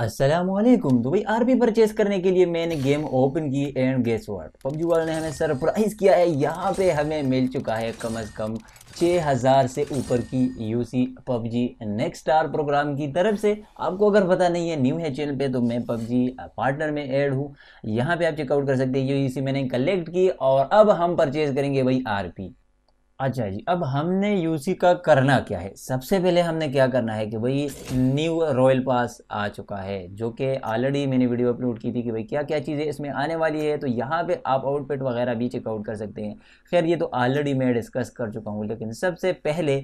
Aslam R P purchase करने के लिए मैंने गेम ओपन की and guess word PUBG world ने हमें सरप्राइज़ किया है यहाँ पे हमें मिल चुका है कम अज़ कम 6000 से ऊपर की U C PUBG next star program की तरफ से आपको अगर पता नहीं है न्यू है चैनल पे तो मैं पबजी पार्टनर में ऐड हूँ यहाँ पे आप चेकआउट कर सकते हैं यू सी मैंने कलेक्ट की और अब हम परचेज़ करेंगे भाई आर पी अच्छा जी अब हमने यूसी का करना क्या है सबसे पहले हमने क्या करना है कि भाई न्यू रॉयल पास आ चुका है जो कि ऑलरेडी मैंने वीडियो अपलोड की थी कि भाई क्या क्या चीज़ें इसमें आने वाली है तो यहाँ पे आप आउटपिट वगैरह भी चेकआउट कर सकते हैं खैर ये तो ऑलरेडी मैं डिस्कस कर चुका हूँ लेकिन सबसे पहले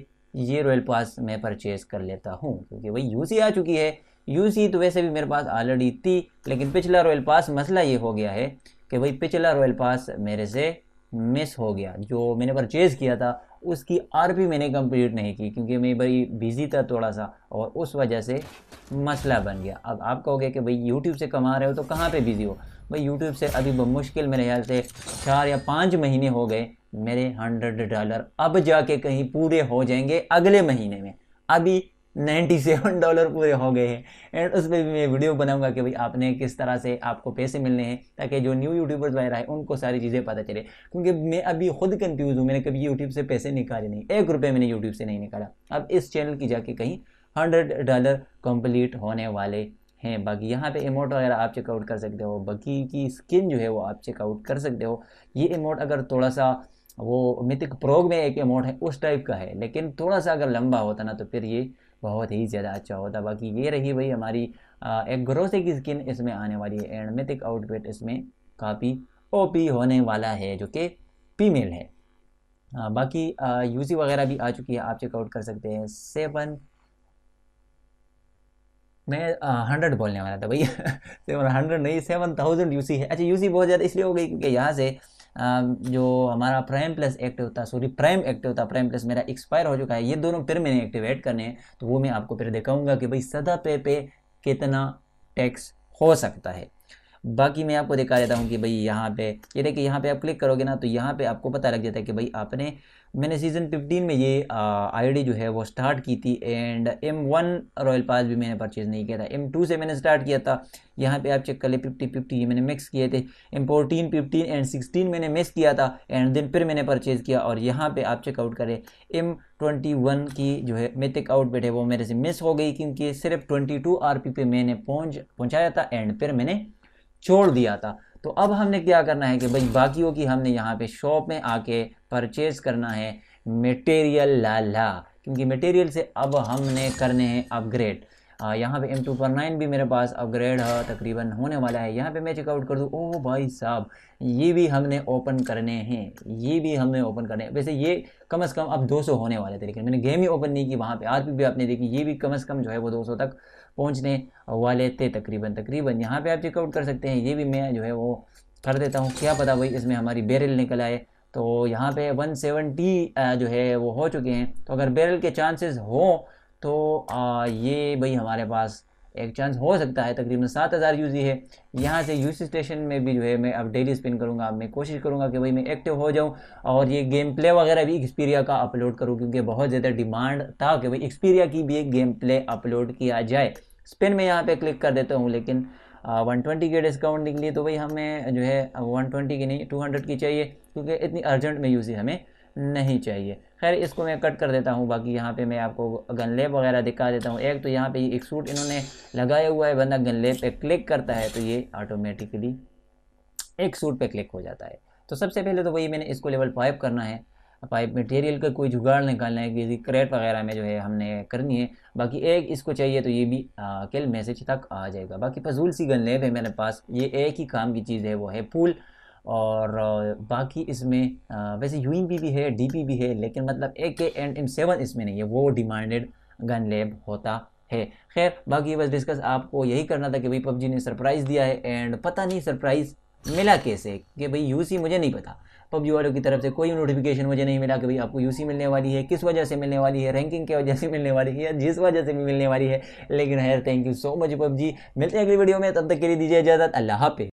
ये रॉयल पास मैं परचेज़ कर लेता हूँ क्योंकि भाई यू आ चुकी है यू तो वैसे भी मेरे पास ऑलरेडी थी लेकिन पिछला रॉयल पास मसला ये हो गया है कि भाई पिछला रॉयल पास मेरे से मिस हो गया जो मैंने परचेज़ किया था उसकी आर भी मैंने कंप्लीट नहीं की क्योंकि मैं भाई बिज़ी था थोड़ा सा और उस वजह से मसला बन गया अब आप कहोगे कि भाई यूट्यूब से कमा रहे हो तो कहाँ पे बिज़ी हो भाई यूट्यूब से अभी मुश्किल मेरे ख्याल से चार या पाँच महीने हो गए मेरे हंड्रेड डॉलर अब जाके कहीं पूरे हो जाएंगे अगले महीने में अभी नाइन्टी सेवन डॉलर पूरे हो गए हैं एंड उस पर भी मैं वीडियो बनाऊंगा कि भाई आपने किस तरह से आपको पैसे मिलने हैं ताकि जो न्यू यूट्यूबर्स वगैरह है उनको सारी चीज़ें पता चले क्योंकि मैं अभी खुद कंफ्यूज हूँ मैंने कभी यूट्यूब से पैसे निकाले नहीं एक रुपये मैंने यूट्यूब से नहीं निकाला अब इस चैनल की जाके कहीं हंड्रेड डॉलर कंप्लीट होने वाले हैं बाकी यहाँ पे इमोट वगैरह आप चेकआउट कर सकते हो बाकी की स्किन जो है वो आप चेकआउट कर सकते हो ये इमोट अगर थोड़ा सा वो मिथिक प्रोग में एक इमोट है उस टाइप का है लेकिन थोड़ा सा अगर लंबा होता ना तो फिर ये बहुत ही ज़्यादा अच्छा होता बाकी ये रही भाई हमारी एक ग्रोसे की स्किन इसमें आने वाली है एंड मिथिक आउटफिट इसमें काफ़ी ओपी होने वाला है जो कि फीमेल है आ, बाकी यूसी वगैरह भी आ चुकी है आप चेकआउट कर सकते हैं सेवन मैं हंड्रेड बोलने वाला था भैया सेवन हंड्रेड नहीं सेवन थाउजेंड यूसी है अच्छा यूसी बहुत ज़्यादा इसलिए हो गई क्योंकि यहाँ से जो हमारा प्राइम प्लस एक्टिव था सॉरी प्राइम एक्टिव था प्राइम प्लस मेरा एक्सपायर हो चुका है ये दोनों फिर मैंने एक्टिवेट करने हैं तो वो मैं आपको फिर दिखाऊंगा कि भाई सदा पे पे कितना टैक्स हो सकता है बाकी मैं आपको दिखा देता हूँ कि भाई यहाँ पे ये देखिए यहाँ पे आप क्लिक करोगे ना तो यहाँ पे आपको पता लग जाता है कि भाई आपने मैंने सीज़न 15 में ये आईडी जो है वो स्टार्ट की थी and M one royal pass भी मैंने परचेज़ नहीं किया था एम टू से मैंने स्टार्ट किया था यहाँ पे आप चेक कर ले फिफ्टी फिफ्टी ये मैंने मिक्स किए थे M fourteen fifteen and sixteen मैंने मिक्स किया था एंड देन फिर मैंने परचेज़ किया और यहाँ पे आप चेकआउट करें एम ट्वेंटी वन की जो है मिथिक आउटफिट है वो मेरे से मिस हो गई क्योंकि सिर्फ ट्वेंटी टू आर पी पे मैंने पहुँच पहुँचाया था एंड फिर मैंने छोड़ दिया था तो अब हमने क्या करना है कि भाई बाकियों की हमने यहाँ पे शॉप में आके परचेज़ करना है मटेरियल लाला क्योंकि मटेरियल से अब हमने करने हैं अपग्रेड यहाँ पे एम टू पर नाइन भी मेरे पास अपग्रेड है तकरीबन होने वाला है यहाँ पे मैं चेकआउट कर दूँ ओह भाई साहब ये भी हमने ओपन करने हैं ये भी हमने ओपन करने वैसे ये कम से कम अब 200 होने वाले थे लेकिन मैंने गेम ही ओपन नहीं की वहाँ पे आरपी भी आपने देखी ये भी कम से कम जो है वो 200 तक पहुँचने वाले थे तकरीबन तकरीबन यहाँ पर आप चेकआउट कर सकते हैं ये भी मैं जो है वो कर देता हूँ क्या पता भाई इसमें हमारी बैरल निकल आए तो यहाँ पर वन जो है वो हो चुके हैं तो अगर बैरल के चांसेस हों तो आ, ये भाई हमारे पास एक चांस हो सकता है तकरीबन सात हज़ार यूज़ी है यहाँ से यूज स्टेशन में भी जो है मैं अब डेली स्पिन करूँगा मैं कोशिश करूँगा कि भाई मैं एक्टिव हो जाऊँ और ये गेम प्ले वगैरह भी एक्सपीरिया का अपलोड करूँ क्योंकि बहुत ज़्यादा डिमांड था कि भाई एक्सपीरिया की भी एक गेम प्ले अपलोड किया जाए स्पिन में यहाँ पर क्लिक कर देता हूँ लेकिन वन ट्वेंटी के डिस्काउंट निकली तो भाई हमें जो है वन ट्वेंटी की नहीं टू हंड्रेड की चाहिए क्योंकि इतनी अर्जेंट में यूज़ी हमें नहीं चाहिए खैर इसको मैं कट कर देता हूँ बाकी यहाँ पे मैं आपको गन लेप वगैरह दिखा देता हूँ एक तो यहाँ पे एक सूट इन्होंने लगाया हुआ है बंदा गन लेप पे क्लिक करता है तो ये ऑटोमेटिकली एक सूट पे क्लिक हो जाता है तो सबसे पहले तो वही मैंने इसको लेवल पाइप करना है पाइप मटेरियल का कोई जुगाड़ निकालना है किसी क्रेट वगैरह में जो है हमने करनी है बाकी एक इसको चाहिए तो ये भी अकेले मैसेज तक आ जाएगा बाकी फजूल सी गन लेब है मेरे पास ये एक ही काम की चीज़ है वो है पुल और बाकी इसमें वैसे यू भी है डी भी है लेकिन मतलब ए के एंड एम सेवन इसमें नहीं है वो डिमांडेड गन लेब होता है खैर बाकी बस डिस्कस आपको यही करना था कि भाई पबजी ने सरप्राइज़ दिया है एंड पता नहीं सरप्राइज़ मिला कैसे कि भाई यू मुझे नहीं पता पबजी वालों की तरफ से कोई नोटिफिकेशन मुझे नहीं मिला कि भाई आपको यूसी मिलने वाली है किस वजह से मिलने वाली है रैंकिंग की वजह से मिलने वाली है या जिस वजह से भी मिलने वाली है लेकिन हैर thank you so much PUBG मिलते हैं अगली वीडियो में तब तक के लिए दीजिए इजाज़त अल्लाह हाफि